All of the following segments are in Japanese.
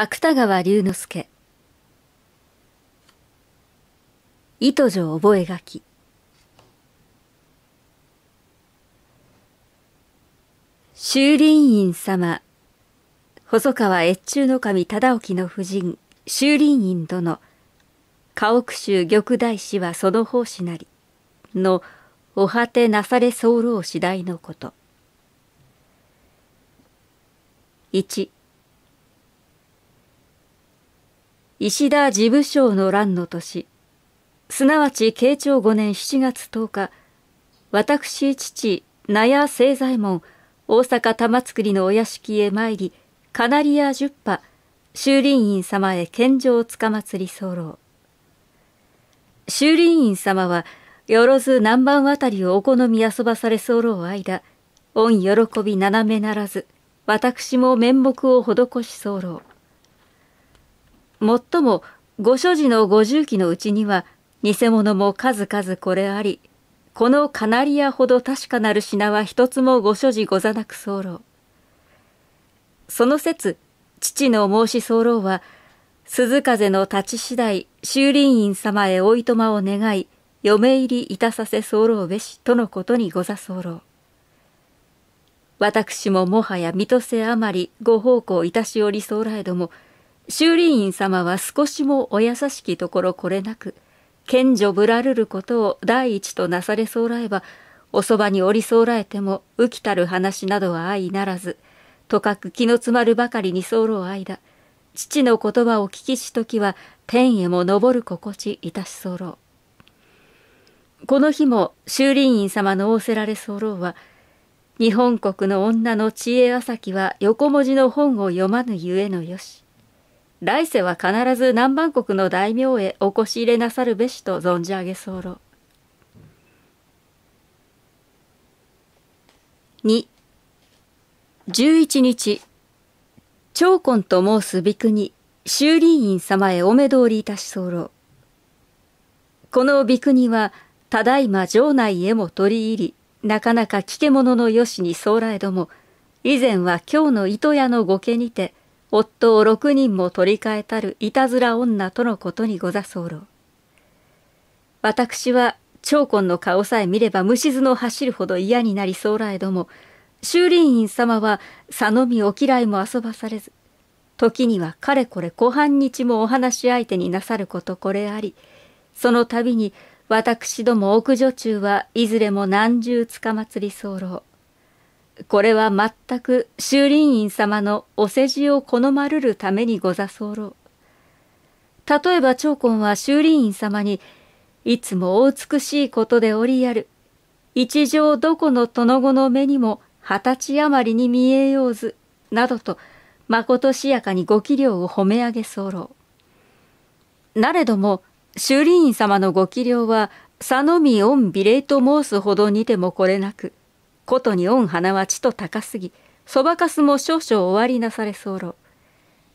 芥川龍之介糸城覚書修林院様細川越中守忠興の夫人修林院殿家屋州玉大師はその奉仕なりのお果てなされ候次第のこと1石田事務省の乱の年、すなわち慶長5年7月10日、私父、納屋清左衛門、大阪玉造のお屋敷へ参り、カナリア十羽、修林院様へ献上つかまつり候。修林院様は、よろず南蛮あたりをお好み遊ばされ候間、御喜び斜めならず、私も面目を施し候。もっともご所持の五十機のうちには偽物も数々これありこのカナリアほど確かなる品は一つもご所持ござなく候その説父の申し候は鈴風の立ち次第修林院様へおいとまを願い嫁入りいたさせ候べしとのことにござ候私ももはや水戸せあまりご奉公いたしおり候えども修理院様は少しもお優しきところこれなく、賢女ぶらるることを第一となされそうらえば、おそばにおりそうらえても、浮きたる話などは相ならず、とかく気の詰まるばかりに候う間、父の言葉を聞きしときは、天へも昇る心地いたし候う。この日も修理院様の仰せられ候は、日本国の女の知恵浅きは横文字の本を読まぬゆえのよし。来世は必ず南蛮国の大名へお越し入れなさるべしと存じ上げ候ろ。2.11日、長根と申す美国、修理院様へお目通りいたし候。この美国は、ただいま城内へも取り入り、なかなか聞け者のよしに候えども、以前は京の糸屋の御家にて、夫を六人も取り替えたるいたずら女とのことにござ候私は長魂の顔さえ見れば虫図の走るほど嫌になりそうらえども修林院様は佐野みお嫌いも遊ばされず時にはかれこれ小半日もお話し相手になさることこれありその度に私ども奥女中はいずれも何十つかまつり候これは全く修林院様のお世辞を好まるるためにござそうろう。例えば長根は修林院様に、いつもお美しいことで折りやる。一条どこの殿後の目にも二十歳余りに見えようず、などと、まことしやかにご器量を褒め上げ候ろう。なれども、修理院様のご器量は、佐野見御美礼と申すほどにてもこれなく、ことに御花はちと高すぎそばかすも少々終わりなされ候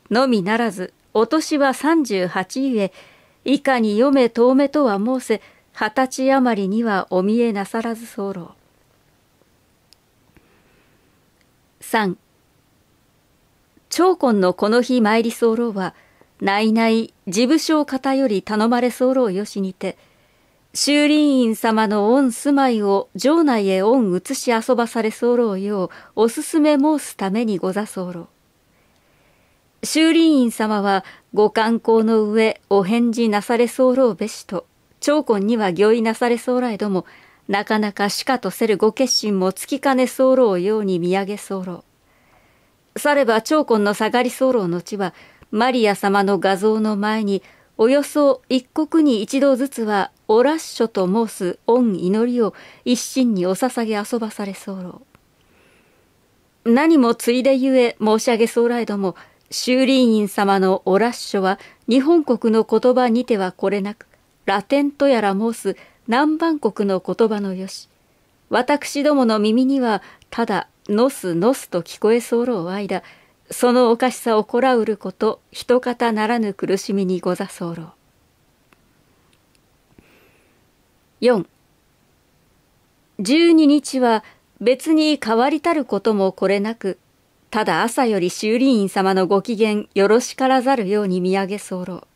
のみならずお年は三十八ゆえいかに読め遠目とは申せ二十歳余りにはお見えなさらず候三長婚のこの日参り候は内々事務所方より頼まれ候よしにて「修理院様の御住まいを城内へ御移し遊ばされ候ようおすすめ申すためにござ候修理院様はご観光の上お返事なされ候べしと長婚には御意なされ候えどもなかなかしかとせるご決心もつきかね候ように見上げ候されば長婚の下がり候の地はマリア様の画像の前におよそ一国に一度ずつはおらっしょと申す御祈りを一心にお捧げ遊ばされ候何もついでゆえ申し上げ候来ども修理員様のおらっしょは日本国の言葉にてはこれなくラテンとやら申す南蛮国の言葉のよし私どもの耳にはただのすのすと聞こえ候間そのおかしさをこらうることひとかたならぬ苦しみにござ候四十二日は別に変わりたることもこれなくただ朝より修理員様のご機嫌よろしからざるように見上げ候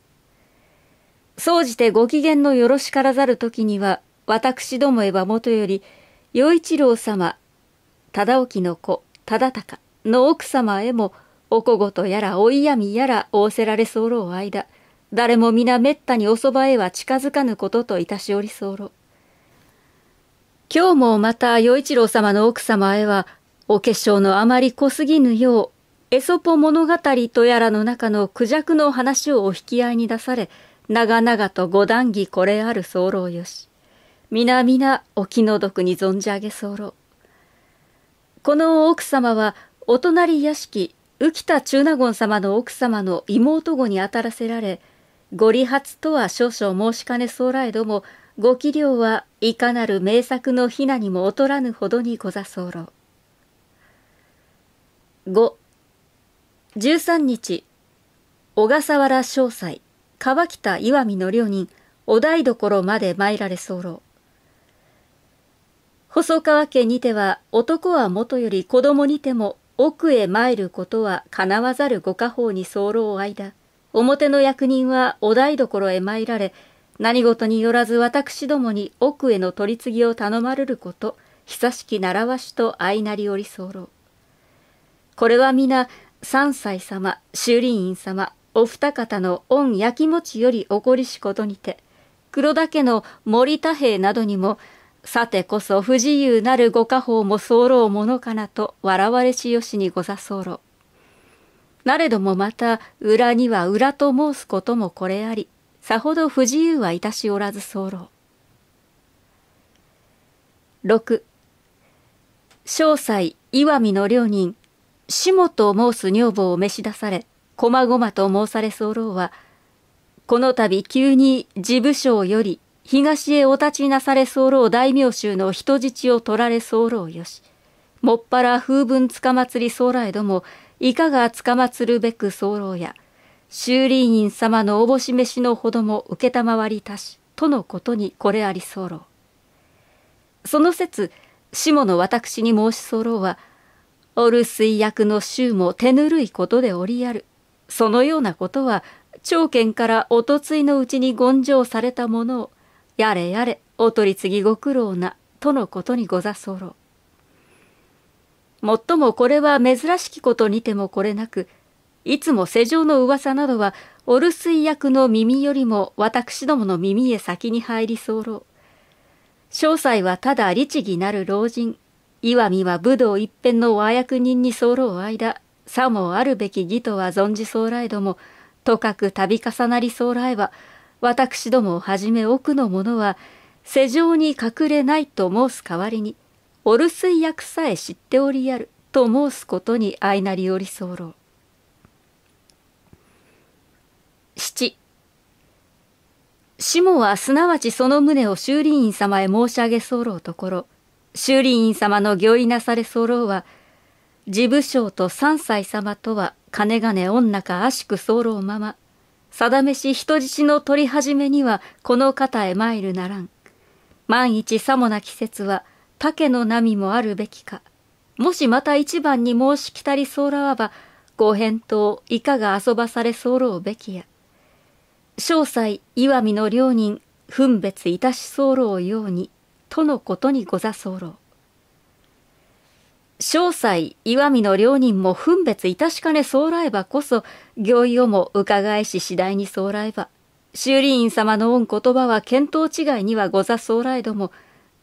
総じてご機嫌のよろしからざる時には私どもへはもとより与一郎様忠興の子忠敬の奥様へもおこごとやらおいやみやら仰せられ候う間、誰も皆めったにおそばへは近づかぬことといたしおり候。今日もまた与一郎様の奥様へは、お化粧のあまり濃すぎぬよう、エソポ物語とやらの中の孔雀の話をお引き合いに出され、長々と五段儀これある候よし。皆皆お気の毒に存じ上げ候。この奥様は、お隣屋敷浮田中納言様の奥様の妹御にあたらせられご利発とは少々申しかねそうらえどもご器量はいかなる名作のひなにも劣らぬほどにござ候五十三日小笠原詳細川北石見の両人お台所まで参られ候細川家にては男はもとより子供にても奥へ参ることはかなわざるご家宝に候間、表の役人はお台所へ参られ、何事によらず私どもに奥への取り次ぎを頼まれること、久しき習わしと相なりおり候。これは皆、三歳様、修理員様、お二方の御やきもちより起こりしことにて、黒田家の森田兵などにも、さてこそ不自由なるご家宝も候ものかなと笑われしよしにござ候。なれどもまた裏には裏と申すこともこれあり、さほど不自由はいたしおらず候。六、詳細岩見の両人、下と申す女房を召し出され、こまごまと申され候は、この度急に事務所より東へお立ちなされ候大名衆の人質を取られ候よし。もっぱら風分つかまつり候らえども、いかがつかまつるべく候や、修理人様のおぼししのほども承りたし、とのことにこれあり候。その説、下の私に申し候は、おすい役の衆も手ぬるいことでおりやる。そのようなことは、長剣からおとついのうちに言上されたものを、やれやれ、お取り次ぎご苦労な、とのことにござそろう。もっともこれは珍しきことにてもこれなく、いつも世情の噂などは、お留守役の耳よりも私どもの耳へ先に入り候う。詳細はただ律儀なる老人、岩見は武道一辺の和役人に候う間、さもあるべき義とは存じそらえども、とかく度重なりそらえば、私どもをはじめ奥の者は世情に隠れないと申す代わりにお留守役さえ知っておりやると申すことに相なりおり候ろう。七はすなわちその旨を修理院様へ申し上げ候ところ修理院様の御意なされ候は事務所と三歳様とはかねがね女か悪しく候まま定めし人質の取り始めにはこの方へ参るならん。万一さもな季節は竹の波もあるべきか。もしまた一番に申しきたりそうらわば、ご返答いかが遊ばされ候うべきや。詳細石見の両人分別いたし候うように、とのことにござ候う。詳細岩見の両人も分別いたしかねそうらえばこそ行為をも伺いし次第にそうらえば修理員様の御言葉は見当違いにはござそうらえども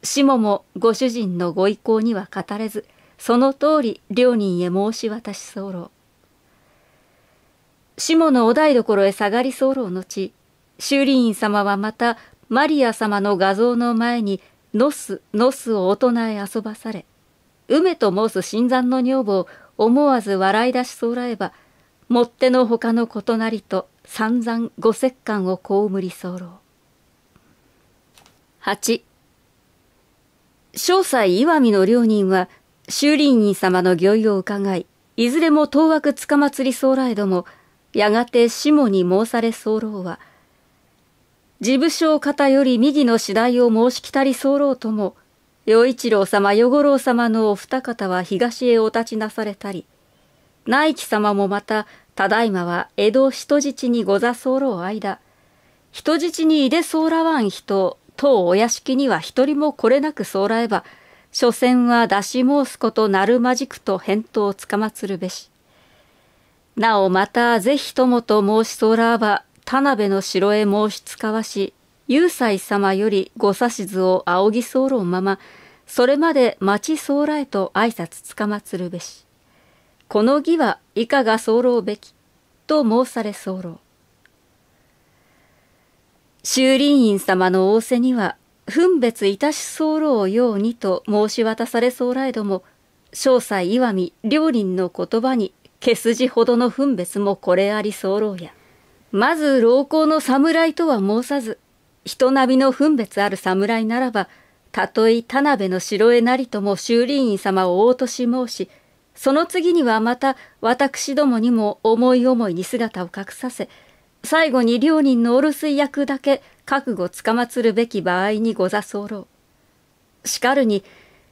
しももご主人のご意向には語れずその通り両人へ申し渡し候しものお台所へ下がり候のち修理員様はまたマリア様の画像の前にノスノスをお唱え遊ばされ梅と申す新参の女房を思わず笑い出しそうらえば、もってのほかのことなりと散々ご折感を被り候。八、詳細石見の両人は、修理院様の御意を伺い、いずれも当枠つかまつり候らえども、やがて下に申され候は、事務所方より右の次第を申しきたり候とも、与一郎様、与五郎様のお二方は東へお立ちなされたり、内地様もまた、ただいまは江戸人質にござ候う間、人質にいでうらわん人、当お屋敷には一人もこれなくうらえば、所詮は出し申すことなるまじくと返答をつかまつるべし。なおまた、ぜひともと申しうらば、田辺の城へ申しつかわし、雄斎様よりご指図を仰ぎ候まま、それまで町ち候来と挨拶つかまつるべし。この儀はいかが候べき、と申され候。修林院様の仰せには、分別いたし候ようにと申し渡され候来ども、詳細岩見両輪の言葉に、毛筋ほどの分別もこれあり候や。まず老公の侍とは申さず、人並みの分別ある侍ならば、たとえ田辺の城へなりとも修理院様をおとし申し、その次にはまた私どもにも思い思いに姿を隠させ、最後に両人のお留守役だけ覚悟つかまつるべき場合にござ候う。しかるに、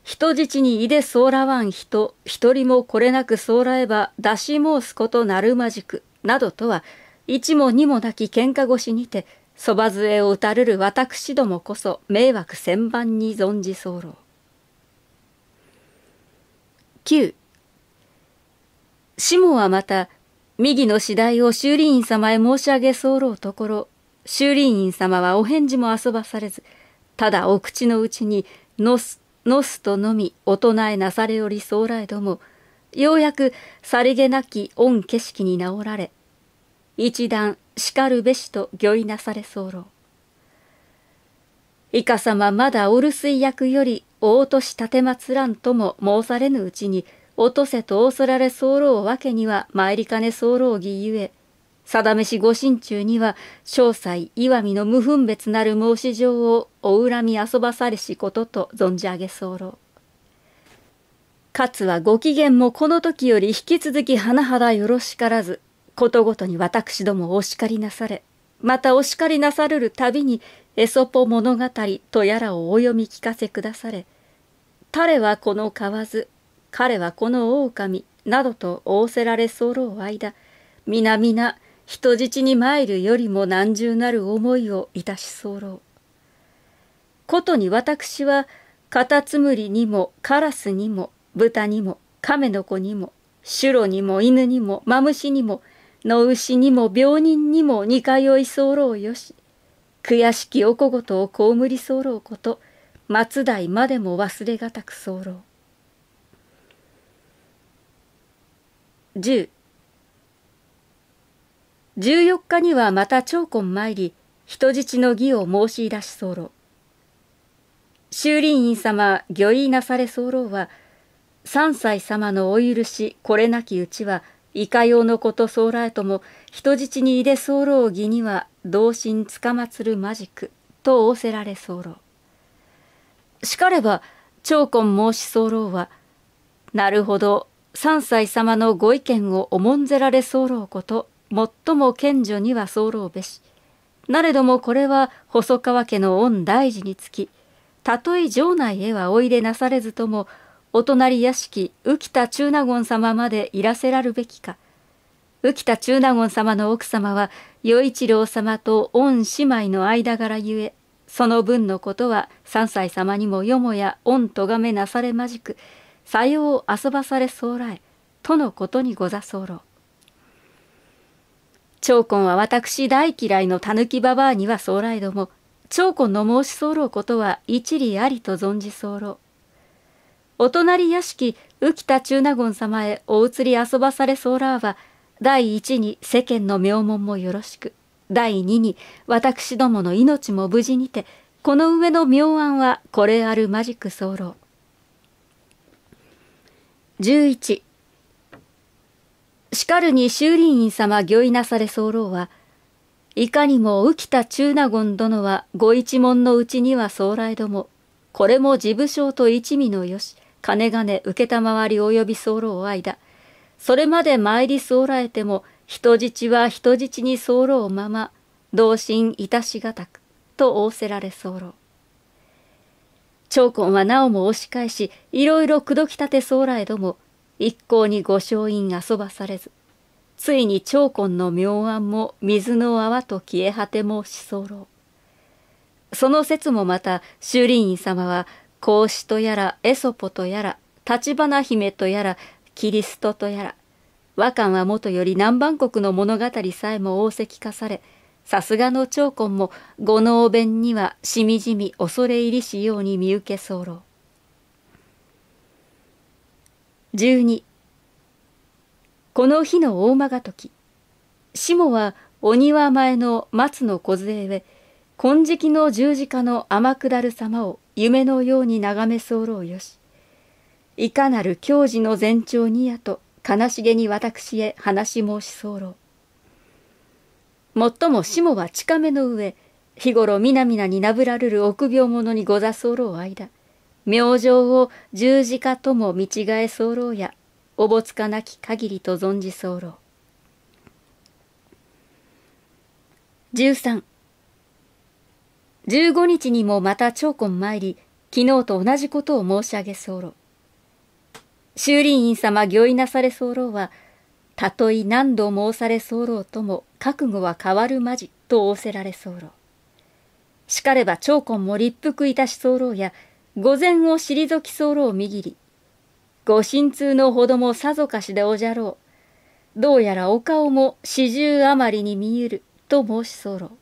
人質にいでそうらわん人、一人もこれなくそうらえば出し申すことなるまじく、などとは、一も二もなき喧嘩越しにて、そば杖を打たれる私どもこそ迷惑千番に存じ候。9しもはまた右の次第を修理員様へ申し上げ候ところ修理員様はお返事も遊ばされずただお口のうちにのすのすとのみお唱えなされより候らえどもようやくさりげなき御景色に直られ一段しかるべしと御意なされ候いかさままだお留守役よりお落とし立てまつらんとも申されぬうちに落とせとおそられ候わけには参りかね候儀ゆえ定めし御心中には詳細岩見の無分別なる申し状をお恨み遊ばされしことと存じ上げ候勝はご機嫌もこの時より引き続き甚だよろしからずことごとに私どもお叱りなされ、またお叱りなされるたびに、エソポ物語とやらをお読み聞かせくだされ、彼はこの蛙、彼はこの狼、などと仰せられ候う間、皆皆人質に参るよりも難重なる思いをいたし候う。ことに私は、カタツムリにも、カラスにも、豚にも、亀の子にも、シュロにも、犬にも、マムシにも、野牛にも病人にも二階を居候よし悔しきお小言を被り候こと松代までも忘れがたく候十十四日にはまた長魂参り人質の義を申し出し候修林院様御意なされ候は三歳様のお許しこれなきうちはいかようのことそうらえとも人質に入れ候儀には同心つかまつるまじくと仰せられ候しかれば長根申し候はなるほど三歳様のご意見を重んぜられ候こと最も賢女には候べしなれどもこれは細川家の恩大事につきたとえ城内へはおいでなされずともお隣屋敷浮田中納言様までいらせらるべきか浮田中納言様の奥様は与一郎様と御姉妹の間柄ゆえその分のことは三歳様にもよもや御咎めなされまじくさよう遊ばされそうらえとのことにござそうろう長根は私大嫌いのたぬきばばあにはそうらえども長根の申し候ことは一理ありと存じ候お隣屋敷浮田中納言様へお移り遊ばされそうらは第一に世間の名門もよろしく第二に私どもの命も無事にてこの上の妙案はこれあるマジック候11しかるに修理院様御意なされ候はいかにも浮田中納言殿はご一門のうちには将来どもこれも事務所と一味のよし金々受り及び候間、それまで参り候えても、人質は人質に候まま、同心いたしがたく、と仰せられ候。長根はなおも押し返し、いろいろ口説き立て候えども、一向に御承院遊ばされず、ついに長根の妙案も水の泡と消え果てもし候。その説もまた、修理院様は孔子とやらエソポとやら橘姫とやらキリストとやら和漢はもとより南蛮国の物語さえも王石化されさすがの長根も五能弁にはしみじみ恐れ入りしように見受け候12この日の大間が時下はお庭前の松の小杖へ金色の十字架の天下る様を夢のように眺め候よしいかなる矜持の前兆にやと悲しげに私へ話申し候もっともしもは近めの上日頃みなみなになぶらるる臆病者にござ候間明星を十字架とも見違え候やおぼつかなき限りと存じ候13 15日にもまた長魂参り、昨日と同じことを申し上げ候。修林院様御意なされ候は、たとえ何度申され候とも覚悟は変わるまじと仰せられ候。しかれば長魂も立腹いたし候や、御前を退き候を握り、ご心痛のほどもさぞかしでおじゃろう。どうやらお顔も四十余りに見ゆると申し候。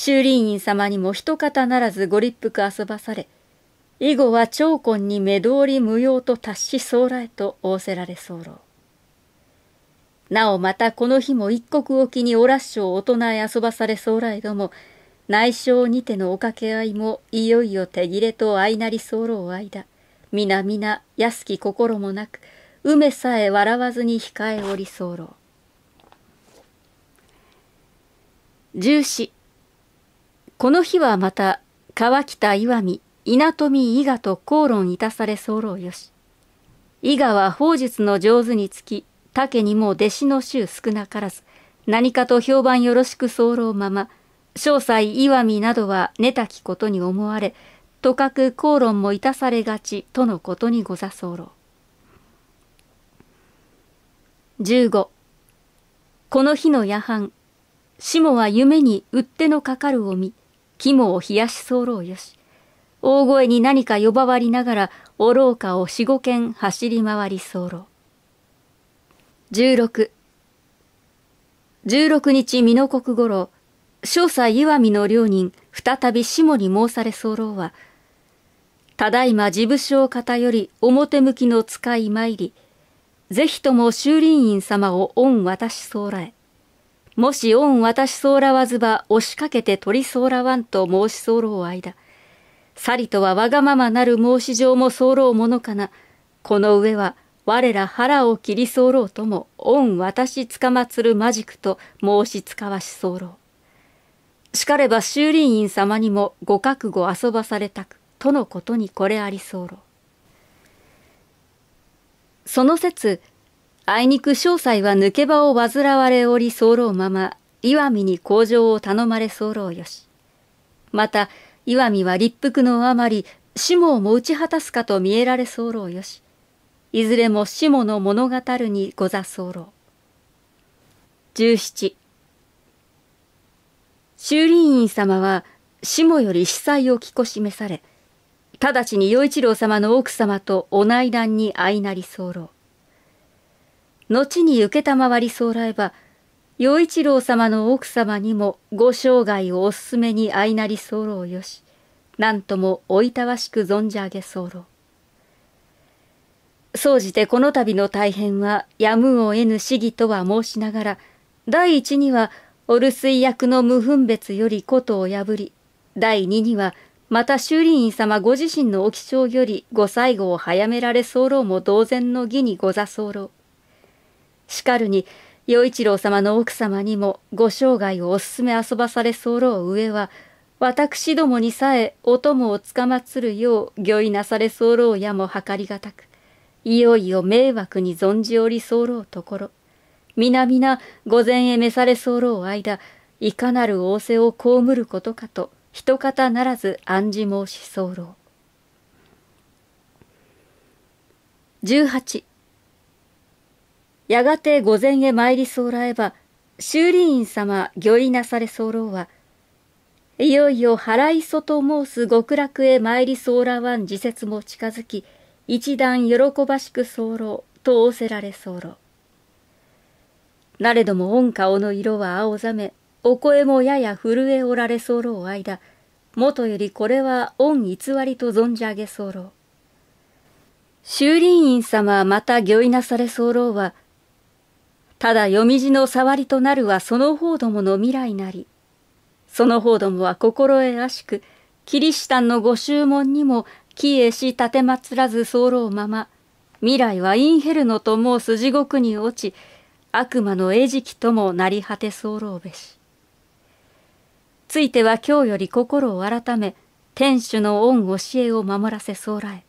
修理院様にも一方ならずご立腹遊ばされ、以後は長婚に目通り無用と達しら来と仰せられ候。なおまたこの日も一刻おきにおらっしょを大人へ遊ばされ候来ども、内省にてのお掛け合いもいよいよ手切れと相なり候間、皆皆安き心もなく、梅さえ笑わずに控えおり候。重視この日はまた川北岩見稲富伊賀と口論いたされ候よし伊賀は砲術の上手につき竹にも弟子の衆少なからず何かと評判よろしく候まま詳細岩見などは寝たきことに思われとかく口論もいたされがちとのことにござ候十五この日の夜半下は夢にうってのかかるを見肝を冷やし候よし。大声に何か呼ばわりながら、愚かを四五軒走り回り候。十六。十六日美濃国ごろ。少佐岩見の両人、再び下に申され候は、ただいま事務所を偏り、表向きの使い参り、ぜひとも修林院様を御渡し候へ。もし御私そうらわずば押しかけて取りそうらわんと申し候う間。さりとはわがままなる申し状も候うものかな。この上は我ら腹を切り候うとも、恩私つかまつるまじくと申しつかわし候う。しかれば修理員様にもご覚悟遊ばされたく、とのことにこれあり候う。その説、あいにく詳細は抜け場を患われおり候まま、岩見に工場を頼まれ候よし。また、岩見は立腹のあまり、死をも打ち果たすかと見えられ候よし。いずれも死の物語にござ候。十七。修理院様は、死より司祭を聞こしめされ、直ちに与一郎様の奥様とお内談に相なり候。後に受けたまわり候来ば、陽一郎様の奥様にもご生涯をおすすめに相なり候よし、なんともおいたわしく存じ上げ候。総じてこの度の大変はやむを得ぬ市議とは申しながら、第一にはお留守役の無分別よりことを破り、第二にはまた修理院様ご自身のお気象よりご最後を早められ候も同然の義にござ候。しかるに、与一郎様の奥様にもご生涯をおすすめ遊ばされ候う上は、私どもにさえお供をつかまつるよう御意なされ候やも計りがたく、いよいよ迷惑に存じおり候ところ、皆々御前へ召され候間、いかなる仰せを被ることかと、一方ならず暗示申し候。十八やがて御前へ参りそうらえば、修理員様御意なされ候は、いよいよ払いそと申す極楽へ参り候らわん時節も近づき、一段喜ばしく候と仰せられ候。なれども御顔の色は青ざめ、お声もやや震えおられ候う間、もとよりこれは御偽りと存じ上げ候。修理員様また御意なされ候は、ただ読み字の触りとなるはその方どもの未来なり。その方どもは心得らしく、キリシタンのご注文にも、帰依し立てまつらず候まま、未来はインヘルノと申す地獄に落ち、悪魔の餌食ともなり果て候べし。ついては今日より心を改め、天主の恩教えを守らせ候え。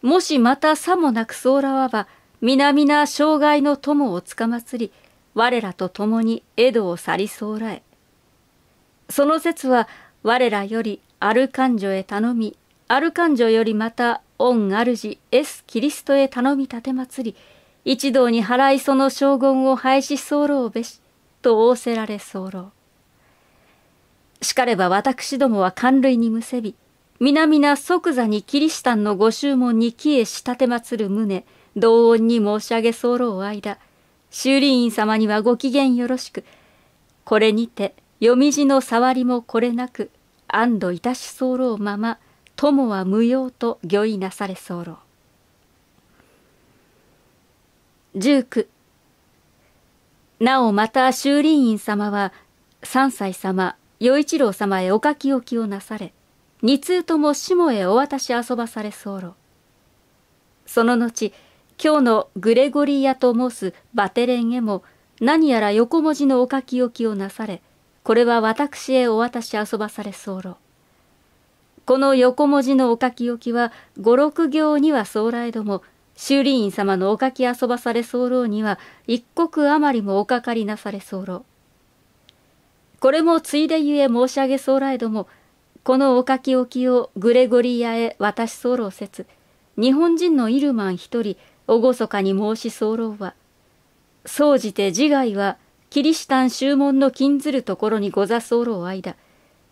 もしまたさもなく候わば、皆な障害の友をつかまつり、我らと共に江戸を去りそうらえ。その説は我らよりアルカンジョへ頼み、アルカンジョよりまた御主エス・キリストへ頼み立てまつり、一同に払いその将軍を廃止候べし、と仰せられ候。しかれば私どもは官類にむせび、皆々即座にキリシタンのご注文に帰へしたてまつる旨、同音に申し上げ候う間修理員様にはご機嫌よろしくこれにて読み字の触りもこれなく安堵いたし候うまま友は無用と御意なされ候十九なおまた修理員様は三歳様与一郎様へお書き置きをなされ二通とも下へお渡し遊ばされ候その後今日のグレゴリアと申すバテレンへも何やら横文字のお書き置きをなされこれは私へお渡し遊ばされ候この横文字のお書き置きは五六行には候えども修理員様のお書き遊ばされ候には一刻余りもおかかりなされ候これもついでゆえ申し上げ候えどもこのお書き置きをグレゴリアへ渡し候ず、日本人のイルマン一人厳かに申し候は、総じて自害は、キリシタン宗門の禁ずるところにござ候間、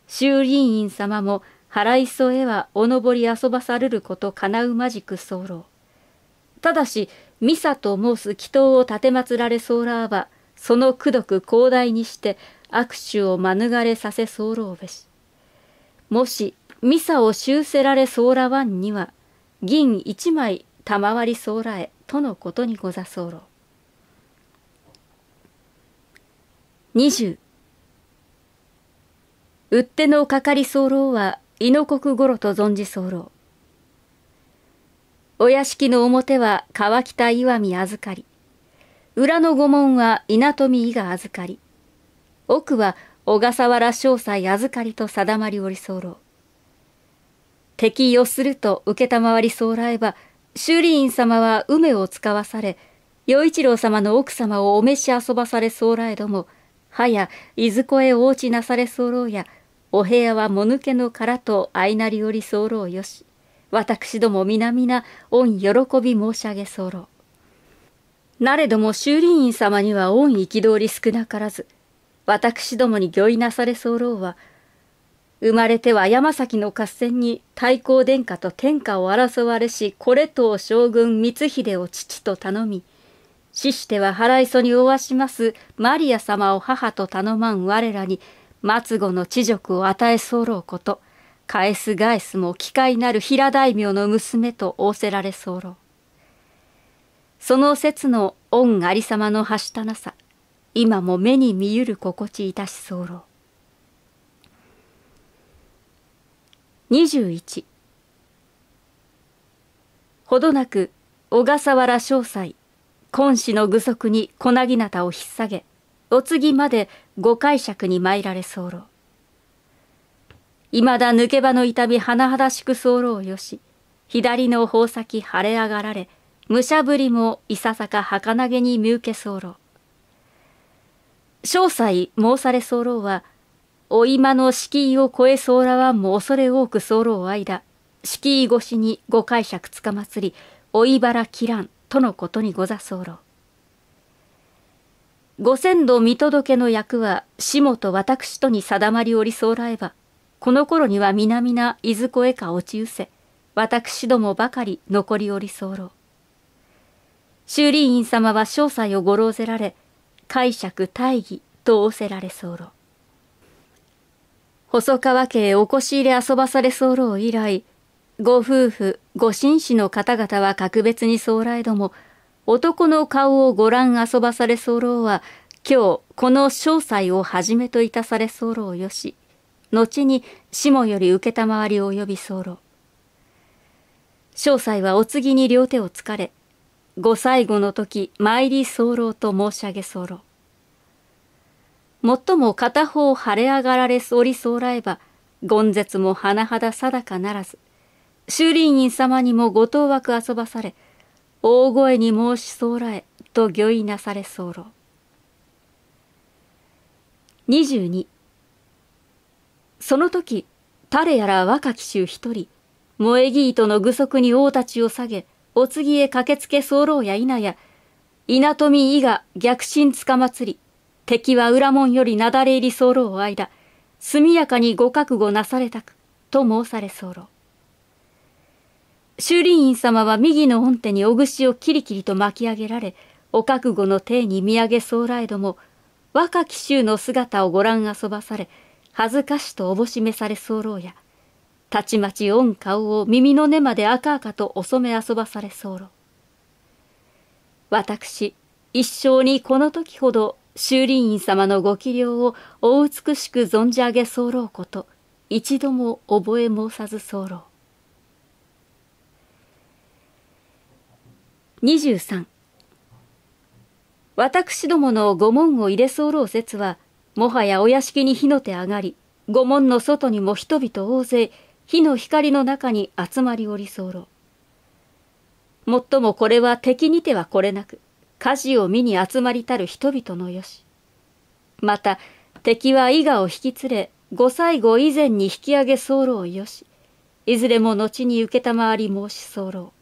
修林院様も払い添えはおのぼり遊ばされることかなうまじく候。ただし、ミサと申す祈祷を奉られ候は、その功徳広大にして握手を免れさせ候べし。もし、ミサを修せられラワンには、銀一枚賜り候えとのことにござそうろう二十。ってのかかり候は猪の国ごろと存じ候お屋敷の表は川北岩見預かり裏の御門は稲富伊賀預かり奥は小笠原正斎預かりと定まりおり候敵をすると承り候えば修理院様は梅を使わされ、与一郎様の奥様をお召し遊ばされそうらえども、はや、いずこへおうちなされ候うや、お部屋はもぬけの殻と相なりより候うよし、私ども皆々、御喜び申し上げ候う。なれども修理院様には御憤り少なからず、私どもに御意なされ候うは、生まれては山崎の合戦に太閤殿下と天下を争われしこれと将軍光秀を父と頼み死しては腹いそに負わしますマリア様を母と頼まん我らに末後の知辱を与え候うこと返す返すも機械なる平大名の娘と仰せられ候その説の御有様のはしたなさ今も目に見ゆる心地いたし候21ほどなく小笠原商斎今子の具足に粉ぎなたを引っ提げお次までご解釈に参られ候いまだ抜け場の痛み甚だしく候よし左の宝先腫れ上がられ武者ぶりもいささか儚げに見受け候詳細申され候はお今の敷居を越えそうらはもう恐れ多く候う間、敷居越しにご解釈つかまつり、おいばらきらんとのことにござ候う。ご先祖見届けの役は、しもと私とに定まりおり候らえば、この頃には皆々いずこへか落ちうせ、私どもばかり残りおり候う。修理院様は詳細をご老ぜられ、解釈大義と仰せられ候う。細川家へお越し入れ遊ばされ候以来、ご夫婦、ご紳士の方々は格別に候来ども、男の顔をご覧遊ばされ候は、今日この詳細をはじめといたされ候よし、後に下より承りを及び候。詳細はお次に両手をつかれ、ご最後の時、参り候と申し上げ候。もっとも片方晴れ上がられおりそうらえば、権絶も甚だ定かならず、修理人様にもご当枠遊ばされ、大声に申しそうらえ、と御意なされ候。22その時、誰やら若き衆一人、萌え木糸の具足に王たちを下げ、お次へ駆けつけ候や否や、稲富伊賀逆進つかまつり、敵は裏門よりなだれ入り候う間、速やかにご覚悟なされたく、と申され候う。修理院様は右の御手におぐしをキリキリと巻き上げられ、お覚悟の体に見上げ候らえども、若き衆の姿をご覧遊ばされ、恥ずかしとおぼしめされ候や、たちまち御顔を耳の根まで赤々とお染め遊ばされ候。私、一生にこの時ほど修理院様のご器量をお美しく存じ上げ候うこと、一度も覚え申さず候。十三私どもの御門を入れ候う説は、もはやお屋敷に火の手上がり、御門の外にも人々大勢、火の光の中に集まりおり候。もっともこれは敵にてはこれなく、火事を見に集まりたる人々のよし。また、敵は伊賀を引き連れ、ご最後以前に引き上げ候よし。いずれも後に承り申し候。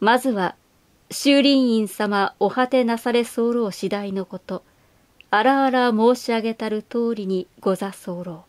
まずは、修林院様お果てなされ候次第のこと、あらあら申し上げたる通りにござ候。